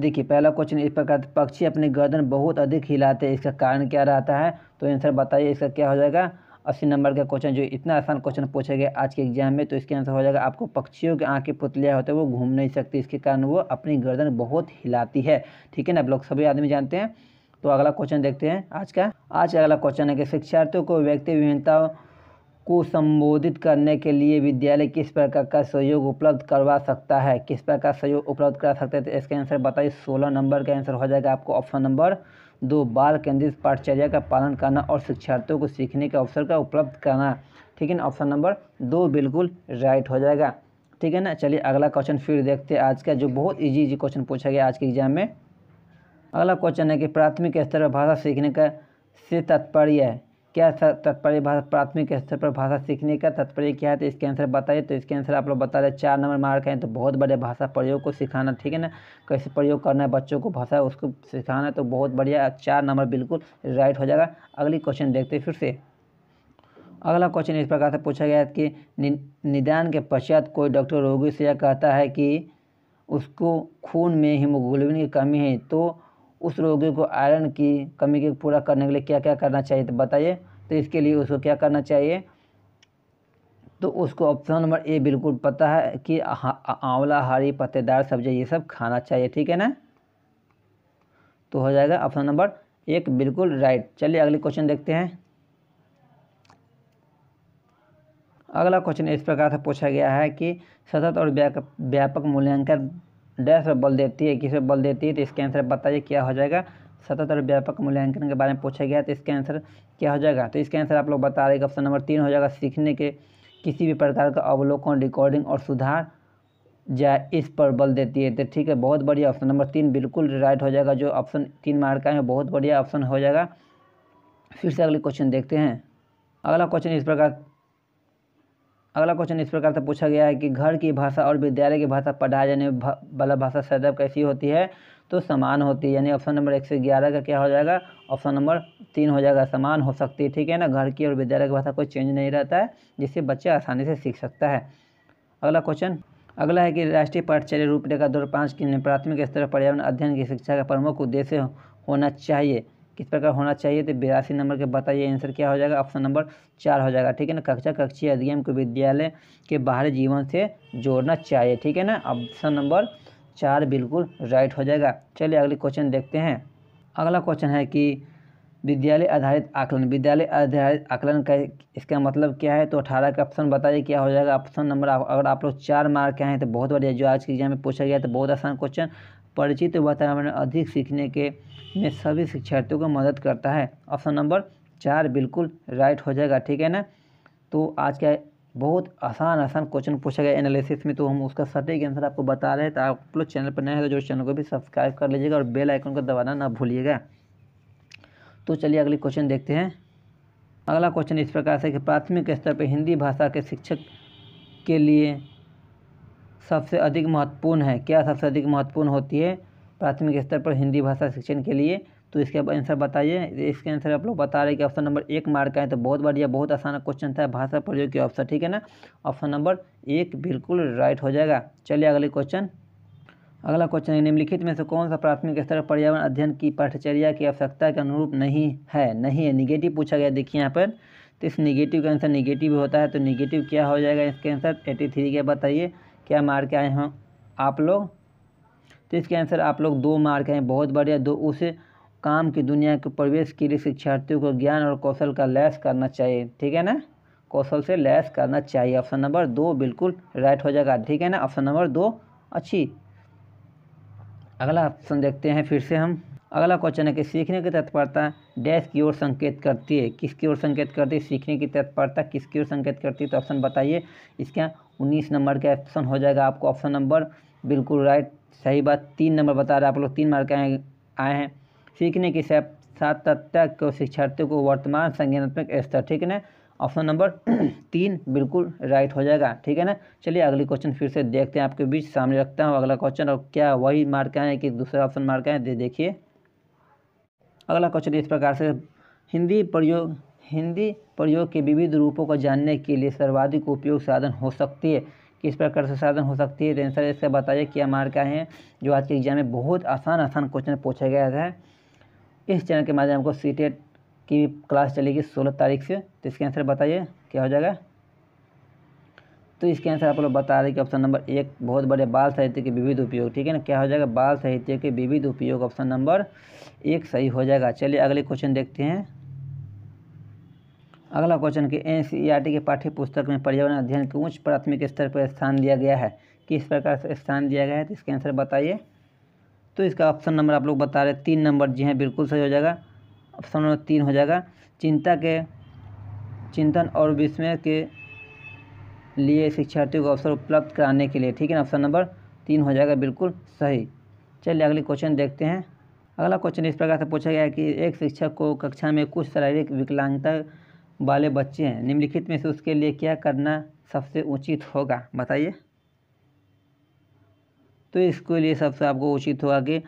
देखिए पहला क्वेश्चन इस प्रकार पक्षी अपनी गर्दन बहुत अधिक हिलाते हैं इसका कारण क्या रहता है तो आंसर बताइए इसका क्या हो जाएगा अस्सी नंबर का क्वेश्चन जो इतना आसान क्वेश्चन पूछे गए आज के एग्जाम में तो इसके आंसर हो जाएगा आपको पक्षियों के आँखें पुतलियाँ होते हैं वो घूम नहीं सकती इसके कारण वो अपनी गर्दन बहुत हिलाती है ठीक है ना आप लोग सभी आदमी जानते हैं तो अगला क्वेश्चन देखते हैं आज का आज अगला क्वेश्चन है कि शिक्षार्थियों को व्यक्ति विभिन्नताओं को संबोधित करने के लिए विद्यालय किस प्रकार का सहयोग उपलब्ध करवा सकता है किस प्रकार का सहयोग उपलब्ध करा सकते हैं तो इसका आंसर बताइए सोलह नंबर का आंसर हो जाएगा आपको ऑप्शन नंबर दो बाल केंद्रित पाठचर्या का पालन करना और शिक्षार्थियों को सीखने के अवसर का उपलब्ध करना ठीक है ना ऑप्शन नंबर दो बिल्कुल राइट हो जाएगा ठीक है ना चलिए अगला क्वेश्चन फिर देखते हैं आज का जो बहुत ईजी इजी क्वेश्चन पूछा गया आज के एग्जाम में अगला क्वेश्चन है कि प्राथमिक स्तर पर भाषा सीखने का से तात्पर्य है क्या तत्पर्य भाषा प्राथमिक स्तर पर भाषा सीखने का तत्पर्य क्या है तो इसके आंसर बताइए तो इसके आंसर आप लोग बता रहे चार नंबर मार्क है तो बहुत बड़े भाषा प्रयोग को सिखाना ठीक है ना कैसे प्रयोग करना है बच्चों को भाषा उसको सिखाना है तो बहुत बढ़िया चार नंबर बिल्कुल राइट हो जाएगा अगली क्वेश्चन देखते फिर से अगला क्वेश्चन इस प्रकार से पूछा गया है कि निदान के पश्चात कोई डॉक्टर रोगी से यह कहता है कि उसको खून में हीमोग्लोबिन की कमी है तो उस रोगी को आयरन की कमी को पूरा करने के लिए क्या क्या करना चाहिए तो बताइए तो इसके लिए उसको क्या करना चाहिए तो उसको ऑप्शन नंबर ए बिल्कुल पता है कि आंवला हरी पत्तेदार सब्जी ये सब खाना चाहिए ठीक है ना तो हो जाएगा ऑप्शन नंबर एक बिल्कुल राइट चलिए अगले क्वेश्चन देखते हैं अगला क्वेश्चन इस प्रकार से पूछा गया है कि सतत और व्यापक मूल्यांकन डैश बल देती है किसे बल देती है तो इसके आंसर बताइए क्या हो जाएगा सतत और व्यापक मूल्यांकन के बारे में पूछा गया तो इसका आंसर क्या हो जाएगा तो इसका आंसर आप लोग बता रहे ऑप्शन नंबर तीन हो जाएगा सीखने के किसी भी प्रकार का अवलोकन रिकॉर्डिंग और सुधार जाए इस पर बल देती है तो ठीक है बहुत बढ़िया ऑप्शन नंबर तीन बिल्कुल राइट हो जाएगा जो ऑप्शन तीन मार्क का है बहुत बढ़िया ऑप्शन हो जाएगा फिर से अगले क्वेश्चन देखते हैं अगला क्वेश्चन इस प्रकार अगला क्वेश्चन इस प्रकार से पूछा गया है कि घर की भाषा और विद्यालय की भाषा पढ़ाए जाने वाला भाषा सदैव कैसी होती है तो समान होती है यानी ऑप्शन नंबर एक से ग्यारह का क्या हो जाएगा ऑप्शन नंबर तीन हो जाएगा समान हो सकती है ठीक है ना घर की और विद्यालय की भाषा कोई चेंज नहीं रहता है जिससे बच्चा आसानी से सीख सकता है अगला क्वेश्चन अगला है कि राष्ट्रीय पाठचर्य रूपरेखा दो हज़ार पाँच के प्राथमिक स्तर पर पर्यावरण अध्ययन की शिक्षा का प्रमुख उद्देश्य होना चाहिए किस प्रकार होना चाहिए तो बिरासी नंबर के बताइए आंसर क्या हो जाएगा ऑप्शन नंबर चार हो जाएगा ठीक है ना कक्षा कक्षी अधिगम को विद्यालय के बाहरी जीवन से जोड़ना चाहिए ठीक है ना ऑप्शन नंबर चार बिल्कुल राइट हो जाएगा चलिए अगले क्वेश्चन देखते हैं अगला क्वेश्चन है कि विद्यालय आधारित आकलन विद्यालय आधारित आकलन का इसका मतलब क्या है तो अठारह का ऑप्शन बताइए क्या हो जाएगा ऑप्शन नंबर अगर आप लोग चार मार्क के हैं तो बहुत बढ़िया जो आज के एग्जाम में पूछा गया तो बहुत आसान क्वेश्चन परिचित वातावरण अधिक सीखने के में सभी शिक्षार्थियों को मदद करता है ऑप्शन नंबर चार बिल्कुल राइट हो जाएगा ठीक है ना तो आज का बहुत आसान आसान क्वेश्चन पूछा गया एनालिसिस में तो हम उसका सटीक आंसर आपको बता रहे हैं तो आप लोग चैनल पर नए हैं तो जो चैनल को भी सब्सक्राइब कर लीजिएगा और बेल आइकन को दबाना ना भूलिएगा तो चलिए अगले क्वेश्चन देखते हैं अगला क्वेश्चन इस प्रकार से कि प्राथमिक स्तर पर हिंदी भाषा के शिक्षक के लिए सबसे अधिक महत्वपूर्ण है क्या सबसे अधिक महत्वपूर्ण होती है प्राथमिक स्तर पर हिंदी भाषा शिक्षण के लिए तो इसके आंसर बताइए इसके आंसर आप लोग बता रहे हैं कि ऑप्शन नंबर एक मार्क है तो बहुत बढ़िया बहुत आसान क्वेश्चन था भाषा प्रयोग के ऑप्शन ठीक है ना ऑप्शन नंबर एक बिल्कुल राइट हो जाएगा चलिए अगले क्वेश्चन अगला क्वेश्चन है निम्नलिखित में से कौन सा प्राथमिक स्तर पर्यावरण अध्ययन की पाठचर्या की आवश्यकता के अनुरूप नहीं है नहीं है निगेटिव पूछा गया देखिए यहाँ पर तो इस निगेटिव का आंसर निगेटिव होता है तो निगेटिव क्या हो जाएगा इसके आंसर एटी थ्री के बताइए क्या मार के आए हैं आप लोग तो इसके आंसर आप लोग दो के हैं बहुत बढ़िया दो उसे काम की दुनिया के प्रवेश के लिए शिक्षार्थियों को ज्ञान और कौशल का लैस करना चाहिए ठीक है ना कौशल से लैस करना चाहिए ऑप्शन नंबर दो बिल्कुल राइट हो जाएगा ठीक है ना ऑप्शन नंबर दो अच्छी अगला ऑप्शन देखते हैं फिर से हम अगला क्वेश्चन है कि सीखने की तत्परता डैश की ओर संकेत करती है किसकी ओर संकेत करती है सीखने की तत्परता किसकी ओर संकेत करती है तो ऑप्शन बताइए इसका उन्नीस नंबर का ऑप्शन हो जाएगा आपको ऑप्शन नंबर बिल्कुल राइट सही बात तीन नंबर बता रहे आप लोग तीन मार्क आए आए हैं सीखने की साथ तत्व को शिक्षार्थियों को वर्तमान संज्ञानात्मक स्तर ठीक है ना ऑप्शन नंबर तीन बिल्कुल राइट हो जाएगा ठीक है ना चलिए अगली क्वेश्चन फिर से देखते हैं आपके बीच सामने रखता हूँ अगला क्वेश्चन और क्या वही मार्क आए कि दूसरा ऑप्शन मार्क आए दे देखिए अगला क्वेश्चन इस प्रकार से हिंदी प्रयोग हिंदी प्रयोग के विविध रूपों को जानने के लिए सर्वाधिक उपयोग साधन हो सकती है किस प्रकार से साधन हो सकती है तो आंसर इसका बताइए क्या मार्ग क्या है जो आज के एग्जाम में बहुत आसान आसान क्वेश्चन पूछा गया था इस चैनल के माध्यम को सी e की क्लास चलेगी सोलह तारीख से तो इसके आंसर बताइए क्या हो जाएगा तो इसके आंसर आप लोग बता रहे कि ऑप्शन नंबर एक बहुत बड़े बाल साहित्य के विविध उपयोग ठीक है ना क्या हो जाएगा बाल साहित्य के विविध उपयोग ऑप्शन नंबर एक सही हो जाएगा चलिए अगले क्वेश्चन देखते हैं अगला क्वेश्चन कि एन के पाठ्य पुस्तक में पर्यावरण अध्ययन के उच्च प्राथमिक स्तर पर स्थान दिया गया है किस प्रकार से स्थान दिया गया है तो इसका आंसर बताइए तो इसका ऑप्शन नंबर आप लोग बता रहे तीन नंबर जी हैं बिल्कुल सही हो जाएगा ऑप्शन नंबर तीन हो जाएगा चिंता के चिंतन और विस्मय के लिए शिक्षार्थियों को अवसर उपलब्ध कराने के लिए ठीक है ना ऑप्शन नंबर तीन हो जाएगा बिल्कुल सही चलिए अगले क्वेश्चन देखते हैं अगला क्वेश्चन इस प्रकार से पूछा गया है कि एक शिक्षक को कक्षा में कुछ शारीरिक विकलांगता वाले बच्चे हैं निम्नलिखित में से उसके लिए क्या करना सबसे उचित होगा बताइए तो इसके लिए सबसे आपको उचित होगा कि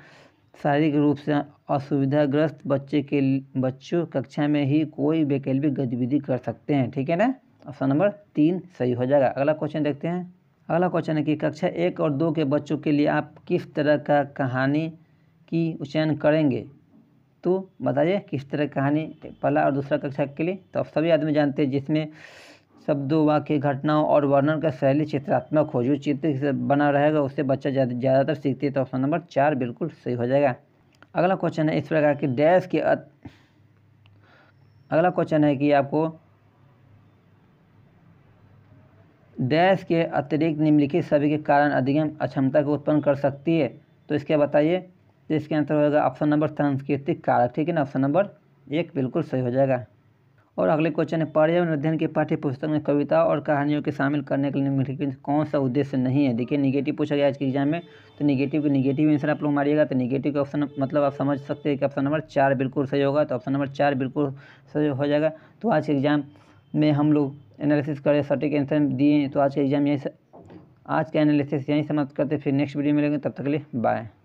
शारीरिक रूप से असुविधाग्रस्त बच्चे के बच्चों कक्षा में ही कोई वैकल्पिक गतिविधि कर सकते हैं ठीक है ना ऑप्शन नंबर तीन सही हो जाएगा अगला क्वेश्चन देखते हैं अगला क्वेश्चन है कि कक्षा एक और दो के बच्चों के लिए आप किस तरह का कहानी की चयन करेंगे तो बताइए किस तरह कहानी पहला और दूसरा कक्षा के लिए तो आप सभी आदमी जानते हैं जिसमें शब्दों वाक्य घटनाओं और वर्णन का शैली चित्रात्मक हो जो चित्र बना रहेगा उससे बच्चा ज़्यादातर सीखते हैं तो ऑप्शन नंबर चार बिल्कुल सही हो जाएगा अगला क्वेश्चन है इस प्रकार की डैश के अगला क्वेश्चन है कि आपको देश के अतिरिक्त निम्नलिखित सभी के कारण अधिगम अक्षमता को उत्पन्न कर सकती है तो इसके बताइए तो इसके आंसर होगा ऑप्शन नंबर सांस्कृतिक कारक ठीक है ना ऑप्शन नंबर एक बिल्कुल सही हो जाएगा और अगले क्वेश्चन है पर्यावरण अध्ययन के पाठ्य पुस्तक में कविता और कहानियों के शामिल करने के लिए निम्नलिखित कौन सा उद्देश्य नहीं है देखिए निगेटिव पूछा गया आज के एग्जाम में तो निगेटिव के निगेटिव आंसर आप लोग मारिएगा तो निगेटिव का ऑप्शन मतलब आप समझ सकते हैं कि ऑप्शन नंबर चार बिल्कुल सही होगा तो ऑप्शन नंबर चार बिल्कुल सही हो जाएगा तो आज के एग्जाम में हम लोग एनालिसिस करें सटीक आंसर दिए तो आज का एग्जाम यहीं आज के एनालिसिस यहीं समाप्त करते फिर नेक्स्ट वीडियो मिलेंगे तब तक के लिए बाय